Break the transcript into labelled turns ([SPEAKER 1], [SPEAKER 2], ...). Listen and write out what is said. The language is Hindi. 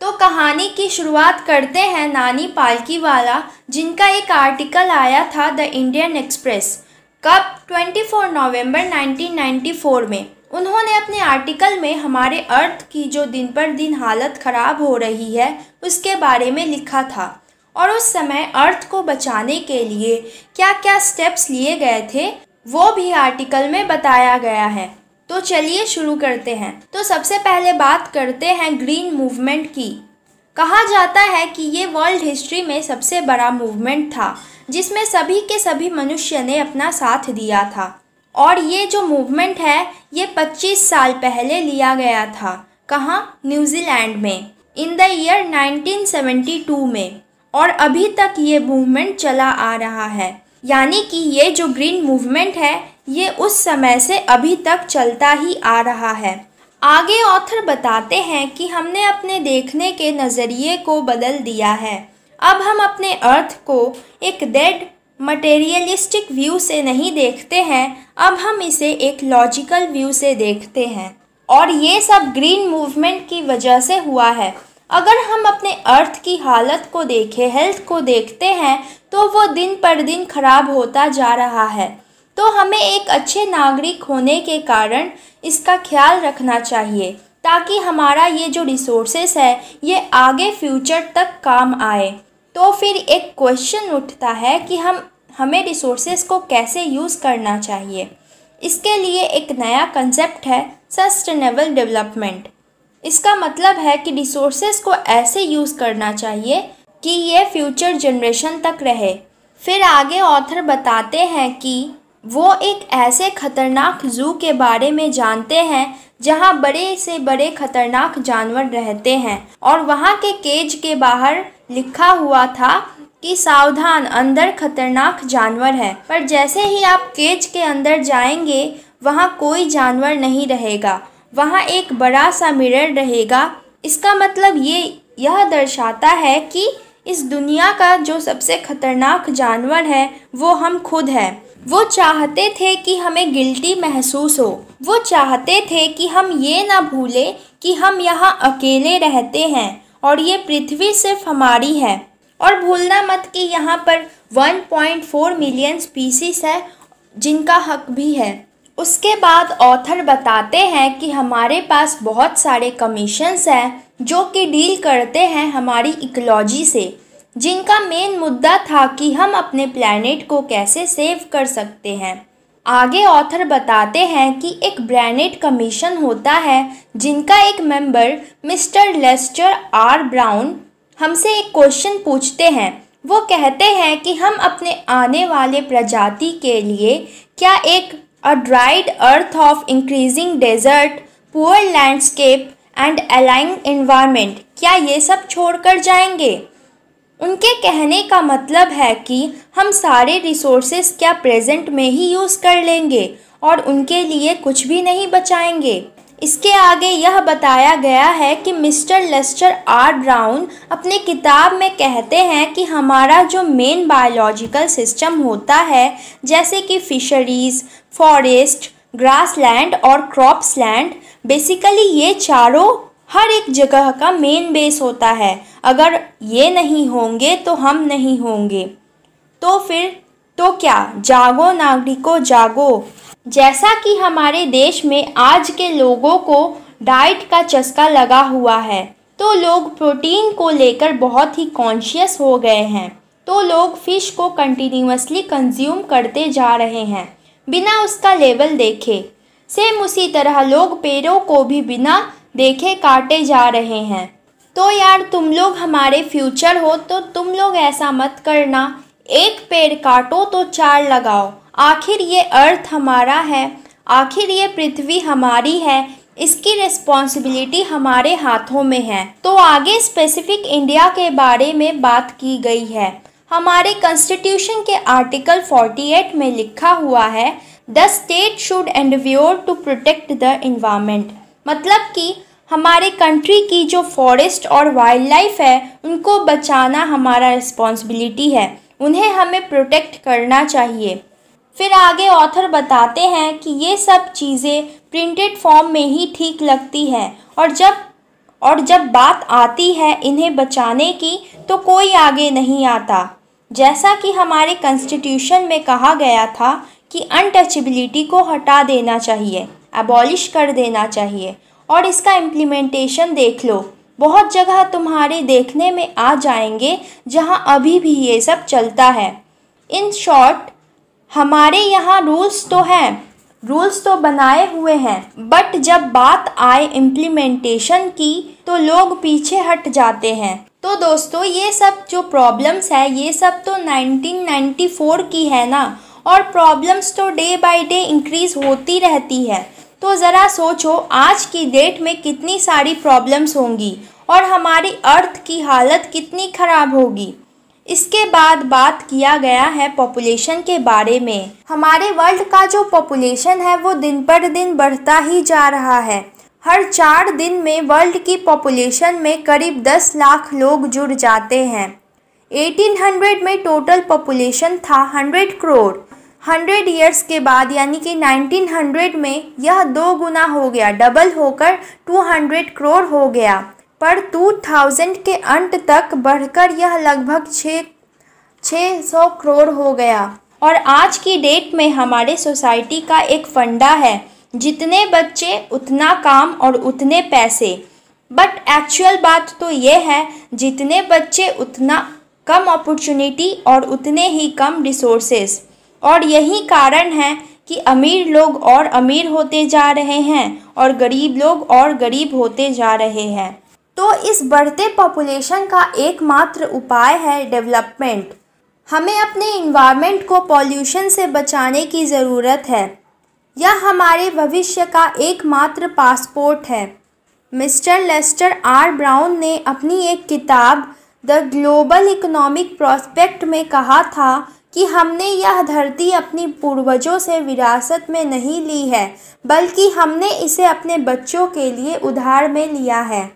[SPEAKER 1] तो कहानी की शुरुआत करते हैं नानी पालकी वाला जिनका एक आर्टिकल आया था द इंडियन एक्सप्रेस कब 24 नवंबर 1994 में उन्होंने अपने आर्टिकल में हमारे अर्थ की जो दिन पर दिन हालत ख़राब हो रही है उसके बारे में लिखा था और उस समय अर्थ को बचाने के लिए क्या क्या स्टेप्स लिए गए थे वो भी आर्टिकल में बताया गया है तो चलिए शुरू करते हैं तो सबसे पहले बात करते हैं ग्रीन मूवमेंट की कहा जाता है कि ये वर्ल्ड हिस्ट्री में सबसे बड़ा मूवमेंट था जिसमें सभी के सभी मनुष्य ने अपना साथ दिया था और ये जो मूवमेंट है ये 25 साल पहले लिया गया था कहाँ न्यूजीलैंड में इन द ईयर 1972 में और अभी तक ये मूवमेंट चला आ रहा है यानी कि ये जो ग्रीन मूवमेंट है ये उस समय से अभी तक चलता ही आ रहा है आगे ऑथर बताते हैं कि हमने अपने देखने के नज़रिए को बदल दिया है अब हम अपने अर्थ को एक डेड मटेरियलिस्टिक व्यू से नहीं देखते हैं अब हम इसे एक लॉजिकल व्यू से देखते हैं और ये सब ग्रीन मूवमेंट की वजह से हुआ है अगर हम अपने अर्थ की हालत को देखें हेल्थ को देखते हैं तो वो दिन पर दिन खराब होता जा रहा है तो हमें एक अच्छे नागरिक होने के कारण इसका ख्याल रखना चाहिए ताकि हमारा ये जो रिसोर्सेस है ये आगे फ्यूचर तक काम आए तो फिर एक क्वेश्चन उठता है कि हम हमें रिसोर्सेज को कैसे यूज़ करना चाहिए इसके लिए एक नया कंसेप्ट है सस्टेनेबल डेवलपमेंट इसका मतलब है कि रिसोर्सेस को ऐसे यूज़ करना चाहिए कि ये फ्यूचर जनरेशन तक रहे फिर आगे ऑथर बताते हैं कि वो एक ऐसे खतरनाक ज़ू के बारे में जानते हैं जहां बड़े से बड़े खतरनाक जानवर रहते हैं और वहां के केज के बाहर लिखा हुआ था कि सावधान अंदर खतरनाक जानवर है पर जैसे ही आप केज के अंदर जाएंगे वहाँ कोई जानवर नहीं रहेगा वहाँ एक बड़ा सा मिरर रहेगा इसका मतलब ये यह दर्शाता है कि इस दुनिया का जो सबसे खतरनाक जानवर है वो हम खुद हैं वो चाहते थे कि हमें गिल्टी महसूस हो वो चाहते थे कि हम ये ना भूलें कि हम यहाँ अकेले रहते हैं और ये पृथ्वी सिर्फ हमारी है और भूलना मत कि यहाँ पर 1.4 मिलियन स्पीसीज है जिनका हक भी है उसके बाद ऑथर बताते हैं कि हमारे पास बहुत सारे कमीशंस हैं जो कि डील करते हैं हमारी इकलॉजी से जिनका मेन मुद्दा था कि हम अपने प्लैनेट को कैसे सेव कर सकते हैं आगे ऑथर बताते हैं कि एक ब्रैनेट कमीशन होता है जिनका एक member Mister Lester R Brown हमसे एक क्वेश्चन पूछते हैं वो कहते हैं कि हम अपने आने वाले प्रजाति के लिए क्या एक a dried earth of increasing desert poor landscape and ailing environment क्या ये सब छोड़कर जाएंगे उनके कहने का मतलब है कि हम सारे रिसोर्सेस क्या प्रेजेंट में ही यूज़ कर लेंगे और उनके लिए कुछ भी नहीं बचाएंगे इसके आगे यह बताया गया है कि मिस्टर लेस्टर आर ब्राउन अपने किताब में कहते हैं कि हमारा जो मेन बायोलॉजिकल सिस्टम होता है जैसे कि फिशरीज़ फॉरेस्ट ग्रासलैंड और क्रॉप्स लैंड बेसिकली ये चारों हर एक जगह का मेन बेस होता है अगर ये नहीं होंगे तो हम नहीं होंगे तो फिर तो क्या जागो नागरिकों जागो जैसा कि हमारे देश में आज के लोगों को डाइट का चस्का लगा हुआ है तो लोग प्रोटीन को लेकर बहुत ही कॉन्शियस हो गए हैं तो लोग फ़िश को कंटिन्यूसली कंज्यूम करते जा रहे हैं बिना उसका लेवल देखे सेम उसी तरह लोग पेड़ों को भी बिना देखे काटे जा रहे हैं तो यार तुम लोग हमारे फ्यूचर हो तो तुम लोग ऐसा मत करना एक पेड़ काटो तो चार लगाओ आखिर ये अर्थ हमारा है आखिर ये पृथ्वी हमारी है इसकी रिस्पॉन्सिबिलिटी हमारे हाथों में है तो आगे स्पेसिफिक इंडिया के बारे में बात की गई है हमारे कॉन्स्टिट्यूशन के आर्टिकल 48 में लिखा हुआ है the state should endeavour to protect the environment मतलब कि हमारे कंट्री की जो फॉरेस्ट और वाइल्ड लाइफ है उनको बचाना हमारा रिस्पॉन्सिबिलिटी है उन्हें हमें प्रोटेक्ट करना चाहिए फिर आगे ऑथर बताते हैं कि ये सब चीज़ें प्रिंटेड फॉर्म में ही ठीक लगती हैं और जब और जब बात आती है इन्हें बचाने की तो कोई आगे नहीं आता जैसा कि हमारे कॉन्स्टिट्यूशन में कहा गया था कि अनटचबिलिटी को हटा देना चाहिए अबॉलिश कर देना चाहिए और इसका इम्प्लीमेंटेशन देख लो बहुत जगह तुम्हारे देखने में आ जाएंगे जहां अभी भी ये सब चलता है इन शॉर्ट हमारे यहाँ रूल्स तो हैं रूल्स तो बनाए हुए हैं बट जब बात आए इम्प्लीमेंटेशन की तो लोग पीछे हट जाते हैं तो दोस्तों ये सब जो प्रॉब्लम्स है ये सब तो 1994 की है ना और प्रॉब्लम्स तो डे बाय डे इंक्रीज होती रहती है तो ज़रा सोचो आज की डेट में कितनी सारी प्रॉब्लम्स होंगी और हमारी अर्थ की हालत कितनी ख़राब होगी इसके बाद बात किया गया है पॉपुलेशन के बारे में हमारे वर्ल्ड का जो पॉपुलेशन है वो दिन पर दिन बढ़ता ही जा रहा है हर चार दिन में वर्ल्ड की पॉपुलेशन में करीब दस लाख लोग जुड़ जाते हैं 1800 में टोटल पॉपुलेशन था 100 करोड़ हंड्रेड ईयर्स के बाद यानी कि 1900 में यह दो गुना हो गया डबल होकर 200 करोड़ हो गया पर 2000 के अंत तक बढ़कर यह लगभग छ छः सौ करोड़ हो गया और आज की डेट में हमारे सोसाइटी का एक फंडा है जितने बच्चे उतना काम और उतने पैसे बट एक्चुअल बात तो ये है जितने बच्चे उतना कम अपॉर्चुनिटी और उतने ही कम रिसोर्सेज़ और यही कारण है कि अमीर लोग और अमीर होते जा रहे हैं और गरीब लोग और गरीब होते जा रहे हैं तो इस बढ़ते पॉपुलेशन का एकमात्र उपाय है डेवलपमेंट हमें अपने इन्वायरमेंट को पॉल्यूशन से बचाने की ज़रूरत है यह हमारे भविष्य का एकमात्र पासपोर्ट है मिस्टर लेस्टर आर ब्राउन ने अपनी एक किताब द ग्लोबल इकोनॉमिक प्रॉस्पेक्ट में कहा था कि हमने यह धरती अपनी पूर्वजों से विरासत में नहीं ली है बल्कि हमने इसे अपने बच्चों के लिए उधार में लिया है